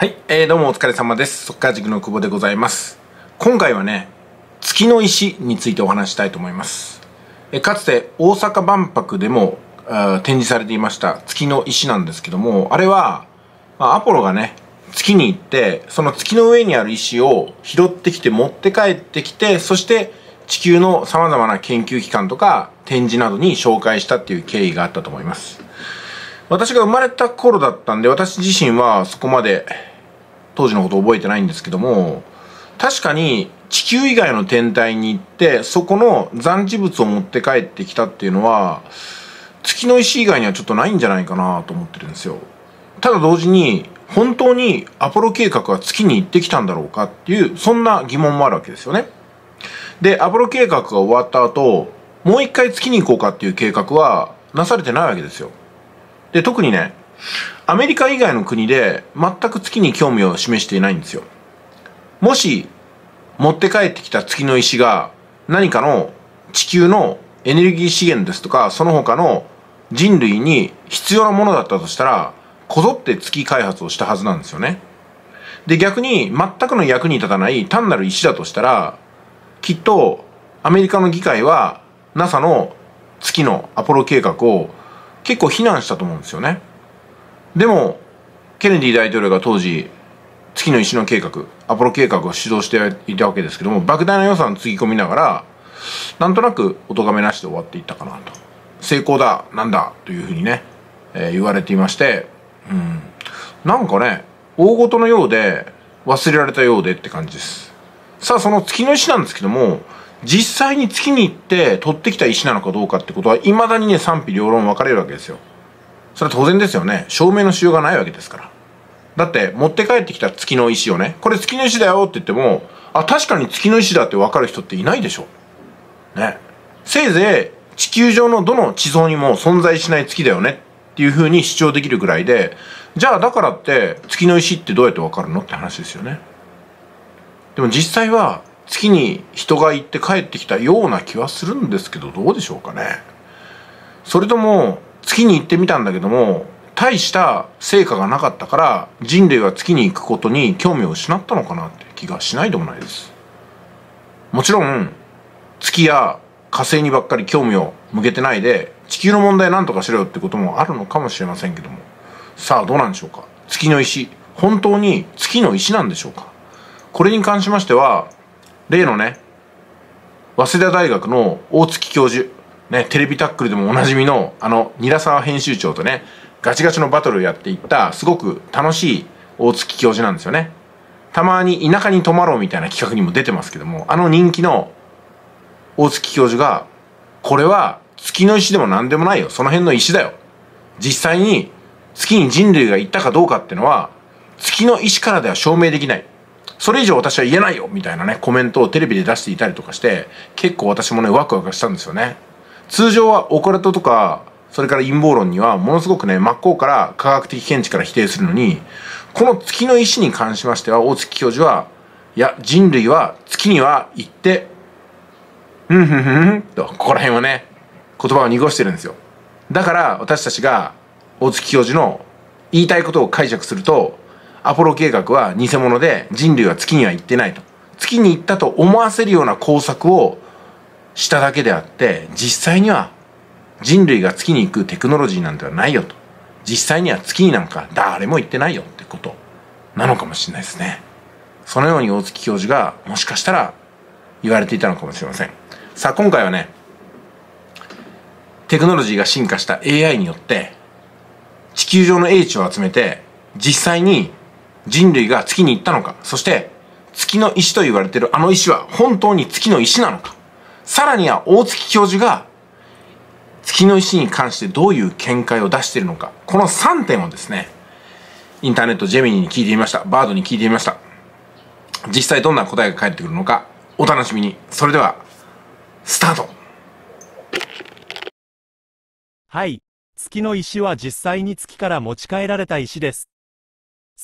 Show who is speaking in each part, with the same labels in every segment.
Speaker 1: はい、えー、どうもお疲れ様です。そっか塾の久保でございます。今回はね、月の石についてお話したいと思います。えかつて大阪万博でも展示されていました月の石なんですけども、あれは、まあ、アポロがね、月に行って、その月の上にある石を拾ってきて持って帰ってきて、そして地球の様々な研究機関とか展示などに紹介したっていう経緯があったと思います。私が生まれた頃だったんで、私自身はそこまで当時のこと覚えてないんですけども確かに地球以外の天体に行ってそこの残地物を持って帰ってきたっていうのは月の石以外にはちょっとないんじゃないかなと思ってるんですよただ同時に本当にアポロ計画は月に行ってきたんだろうかっていうそんな疑問もあるわけですよねでアポロ計画が終わった後もう一回月に行こうかっていう計画はなされてないわけですよで特にねアメリカ以外の国で全く月に興味を示していないんですよ。もし、持って帰ってきた月の石が何かの地球のエネルギー資源ですとか、その他の人類に必要なものだったとしたら、こぞって月開発をしたはずなんですよね。で、逆に全くの役に立たない単なる石だとしたら、きっとアメリカの議会は NASA の月のアポロ計画を結構非難したと思うんですよね。でもケネディ大統領が当時月の石の計画アポロ計画を指導していたわけですけども莫大な予算をつぎ込みながらなんとなくお咎めなしで終わっていったかなと成功だなんだというふうにね、えー、言われていまして、うん、なんかね大事のようで忘れられたようでって感じですさあその月の石なんですけども実際に月に行って取ってきた石なのかどうかってことはいまだにね賛否両論分かれるわけですよそれは当然ですよね証明のしようがないわけですからだって持って帰ってきた月の石をねこれ月の石だよって言ってもあ確かに月の石だって分かる人っていないでしょねせいぜい地球上のどの地層にも存在しない月だよねっていうふうに主張できるぐらいでじゃあだからって月の石ってどうやって分かるのって話ですよねでも実際は月に人が行って帰ってきたような気はするんですけどどうでしょうかねそれとも月に行ってみたんだけども大した成果がなかったから人類は月に行くことに興味を失ったのかなって気がしないでもないですもちろん月や火星にばっかり興味を向けてないで地球の問題なんとかしろよってこともあるのかもしれませんけどもさあどうなんでしょうか月の石本当に月の石なんでしょうかこれに関しましては例のね早稲田大学の大月教授ね、テレビタックルでもおなじみの、あの、韮沢編集長とね、ガチガチのバトルをやっていった、すごく楽しい大月教授なんですよね。たまに田舎に泊まろうみたいな企画にも出てますけども、あの人気の大月教授が、これは月の石でも何でもないよ。その辺の石だよ。実際に月に人類が行ったかどうかってのは、月の石からでは証明できない。それ以上私は言えないよみたいなね、コメントをテレビで出していたりとかして、結構私もね、ワクワクしたんですよね。通常はオカルトとかそれから陰謀論にはものすごくね真っ向から科学的見地から否定するのにこの月の石に関しましては大月教授はいや人類は月には行ってうんふんふんとここら辺はね言葉を濁してるんですよだから私たちが大月教授の言いたいことを解釈するとアポロ計画は偽物で人類は月には行ってないと月に行ったと思わせるような工作をしただけであって実際には人類が月に行くテクノロジーなんてはないよと実際には月になんか誰も行ってないよってことなのかもしれないですねそのように大月教授がもしかしたら言われていたのかもしれませんさあ今回はねテクノロジーが進化した AI によって地球上の英知を集めて実際に人類が月に行ったのかそして月の石と言われているあの石は本当に月の石なのかさらには大月教授が月の石に関してどういう見解を出しているのか、この3点をですね、インターネット、ジェミニに聞いてみました。バードに聞いてみました。実際どんな答えが返ってくるのか、お楽しみに。それで
Speaker 2: は、スタートはい。月の石は実際に月から持ち帰られた石です。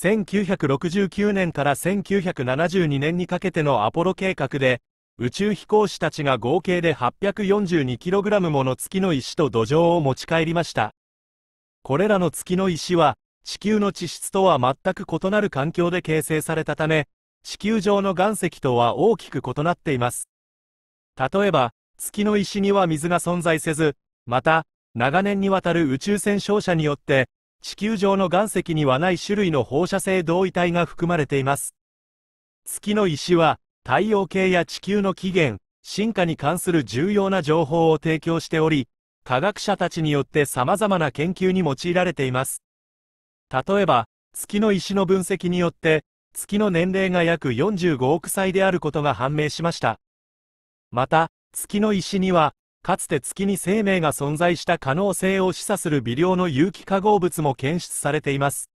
Speaker 2: 1969年から1972年にかけてのアポロ計画で、宇宙飛行士たちが合計で 842kg もの月の石と土壌を持ち帰りました。これらの月の石は、地球の地質とは全く異なる環境で形成されたため、地球上の岩石とは大きく異なっています。例えば、月の石には水が存在せず、また、長年にわたる宇宙船照射によって、地球上の岩石にはない種類の放射性同位体が含まれています。月の石は、太陽系や地球の起源、進化に関する重要な情報を提供しており、科学者たちによって様々な研究に用いられています。例えば、月の石の分析によって、月の年齢が約45億歳であることが判明しました。また、月の石には、かつて月に生命が存在した可能性を示唆する微量の有機化合物も検出されています。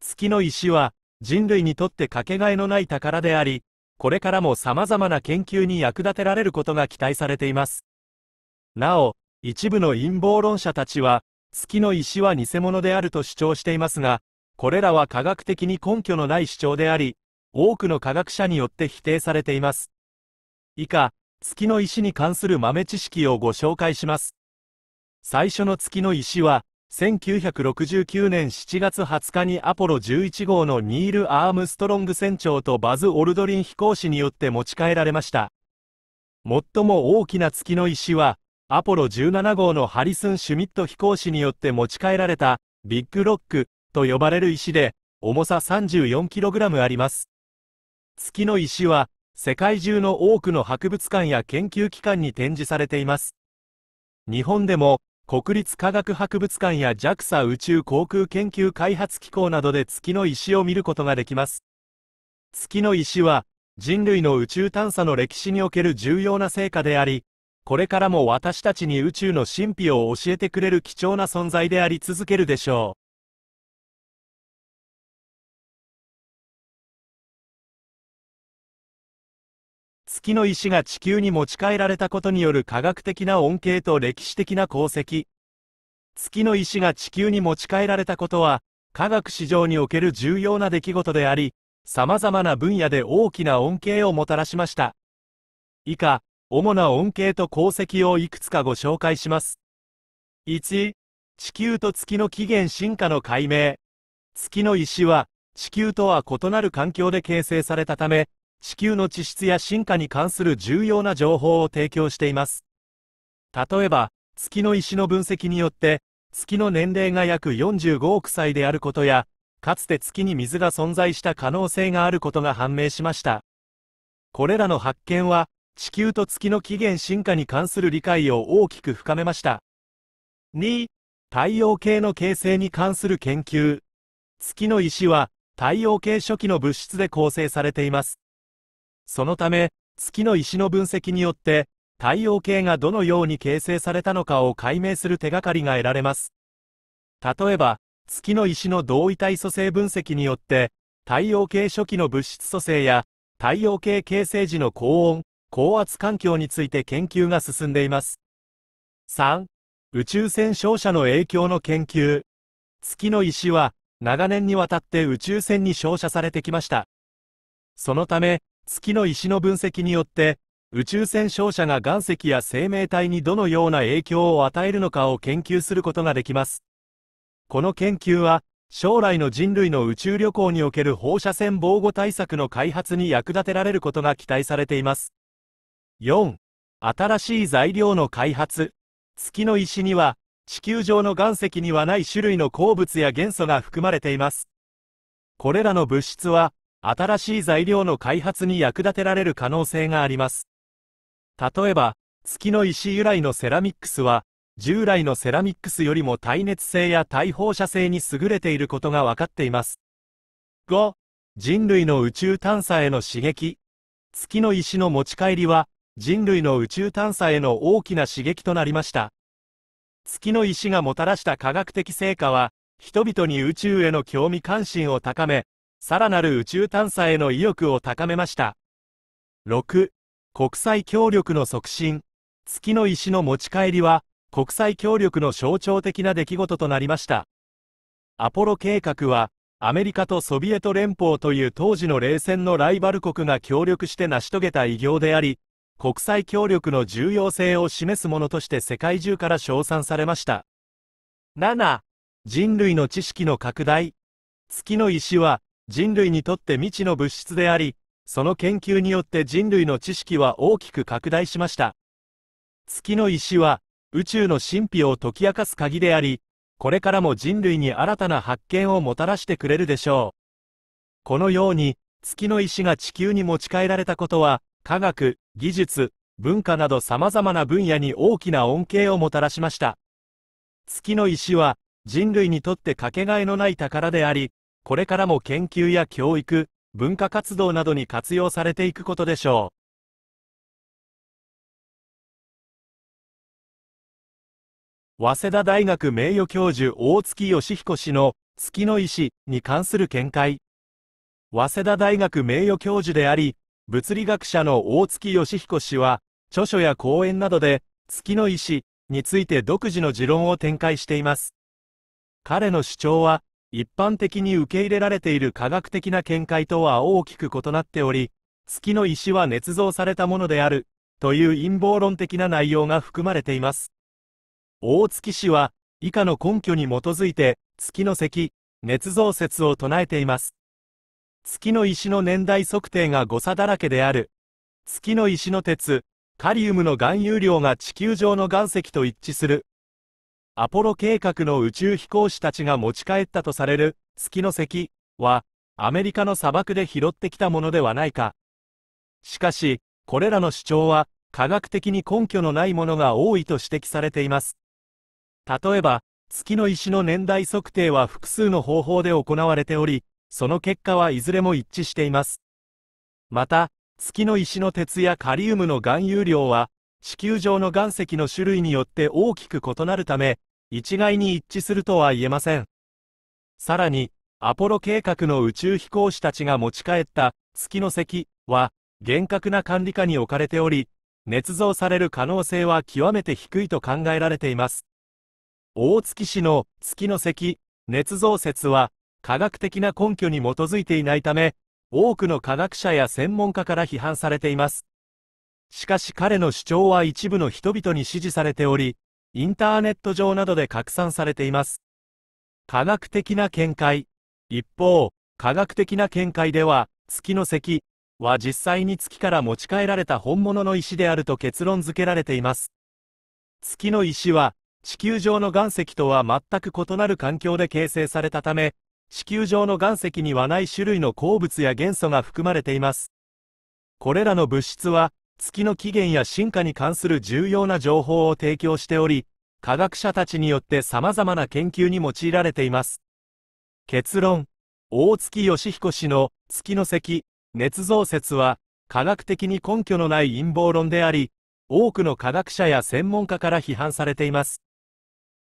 Speaker 2: 月の石は、人類にとってかけがえのない宝であり、これからも様々な研究に役立てられることが期待されています。なお、一部の陰謀論者たちは、月の石は偽物であると主張していますが、これらは科学的に根拠のない主張であり、多くの科学者によって否定されています。以下、月の石に関する豆知識をご紹介します。最初の月の石は、1969年7月20日にアポロ11号のニール・アームストロング船長とバズ・オルドリン飛行士によって持ち帰られました。最も大きな月の石は、アポロ17号のハリスン・シュミット飛行士によって持ち帰られた、ビッグロックと呼ばれる石で、重さ 34kg あります。月の石は、世界中の多くの博物館や研究機関に展示されています。日本でも、国立科学博物館や JAXA 宇宙航空研究開発機構などで月の石を見ることができます。月の石は、人類の宇宙探査の歴史における重要な成果であり、これからも私たちに宇宙の神秘を教えてくれる貴重な存在であり続けるでしょう。月の石が地球に持ち帰られたことによる科学的な恩恵と歴史的な功績。月の石が地球に持ち帰られたことは、科学史上における重要な出来事であり、様々な分野で大きな恩恵をもたらしました。以下、主な恩恵と功績をいくつかご紹介します。1、地球と月の起源進化の解明。月の石は、地球とは異なる環境で形成されたため、地球の地質や進化に関する重要な情報を提供しています。例えば、月の石の分析によって、月の年齢が約45億歳であることや、かつて月に水が存在した可能性があることが判明しました。これらの発見は、地球と月の起源進化に関する理解を大きく深めました。2、太陽系の形成に関する研究。月の石は、太陽系初期の物質で構成されています。そのため、月の石の分析によって、太陽系がどのように形成されたのかを解明する手がかりが得られます。例えば、月の石の同位体組成分析によって、太陽系初期の物質組成や、太陽系形成時の高温、高圧環境について研究が進んでいます。3. 宇宙船照射の影響の研究。月の石は、長年にわたって宇宙船に照射されてきました。そのため、月の石の分析によって宇宙船勝者が岩石や生命体にどのような影響を与えるのかを研究することができますこの研究は将来の人類の宇宙旅行における放射線防護対策の開発に役立てられることが期待されています4新しい材料の開発月の石には地球上の岩石にはない種類の鉱物や元素が含まれていますこれらの物質は新しい材料の開発に役立てられる可能性があります。例えば、月の石由来のセラミックスは、従来のセラミックスよりも耐熱性や耐放射性に優れていることが分かっています。5、人類の宇宙探査への刺激。月の石の持ち帰りは、人類の宇宙探査への大きな刺激となりました。月の石がもたらした科学的成果は、人々に宇宙への興味関心を高め、さらなる宇宙探査への意欲を高めました6国際協力の促進月の石の持ち帰りは国際協力の象徴的な出来事となりましたアポロ計画はアメリカとソビエト連邦という当時の冷戦のライバル国が協力して成し遂げた偉業であり国際協力の重要性を示すものとして世界中から称賛されました7人類の知識の拡大月の石は人類にとって未知の物質であり、その研究によって人類の知識は大きく拡大しました。月の石は、宇宙の神秘を解き明かす鍵であり、これからも人類に新たな発見をもたらしてくれるでしょう。このように、月の石が地球に持ち帰られたことは、科学、技術、文化など様々な分野に大きな恩恵をもたらしました。月の石は、人類にとってかけがえのない宝であり、これからも研究や教育、文化活動などに活用されていくことでしょう。早稲田大学名誉教授大月義彦氏の月の石に関する見解早稲田大学名誉教授であり物理学者の大月義彦氏は著書や講演などで月の石について独自の持論を展開しています彼の主張は一般的に受け入れられている科学的な見解とは大きく異なっており、月の石は捏造されたものである、という陰謀論的な内容が含まれています。大月氏は、以下の根拠に基づいて、月の石、捏造説を唱えています。月の石の年代測定が誤差だらけである。月の石の鉄、カリウムの含有量が地球上の岩石と一致する、アポロ計画の宇宙飛行士たちが持ち帰ったとされる月の石はアメリカの砂漠で拾ってきたものではないかしかしこれらの主張は科学的に根拠のないものが多いと指摘されています例えば月の石の年代測定は複数の方法で行われておりその結果はいずれも一致していますまた月の石の鉄やカリウムの含有量は地球上の岩石の種類によって大きく異なるため一概に一致するとは言えません。さらに、アポロ計画の宇宙飛行士たちが持ち帰った月の石は、厳格な管理下に置かれており、捏造される可能性は極めて低いと考えられています。大月市の月の石、捏造説は、科学的な根拠に基づいていないため、多くの科学者や専門家から批判されています。しかし彼の主張は一部の人々に支持されており、インターネット上などで拡散されています。科学的な見解。一方、科学的な見解では、月の石は実際に月から持ち帰られた本物の石であると結論付けられています。月の石は、地球上の岩石とは全く異なる環境で形成されたため、地球上の岩石にはない種類の鉱物や元素が含まれています。これらの物質は、月の起源や進化に関する重要な情報を提供しており、科学者たちによって様々な研究に用いられています。結論、大月義彦氏の月の石、捏造説は、科学的に根拠のない陰謀論であり、多くの科学者や専門家から批判されています。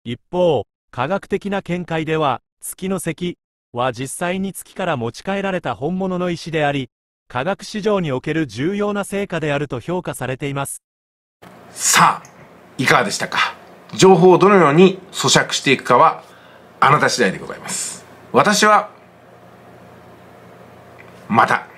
Speaker 2: 一方、科学的な見解では、月の石は実際に月から持ち帰られた本物の石であり、科学史上における重要な成果であると評価されています
Speaker 1: さあいかがでしたか情報をどのように咀嚼していくか
Speaker 2: はあなた次第でございます私はまた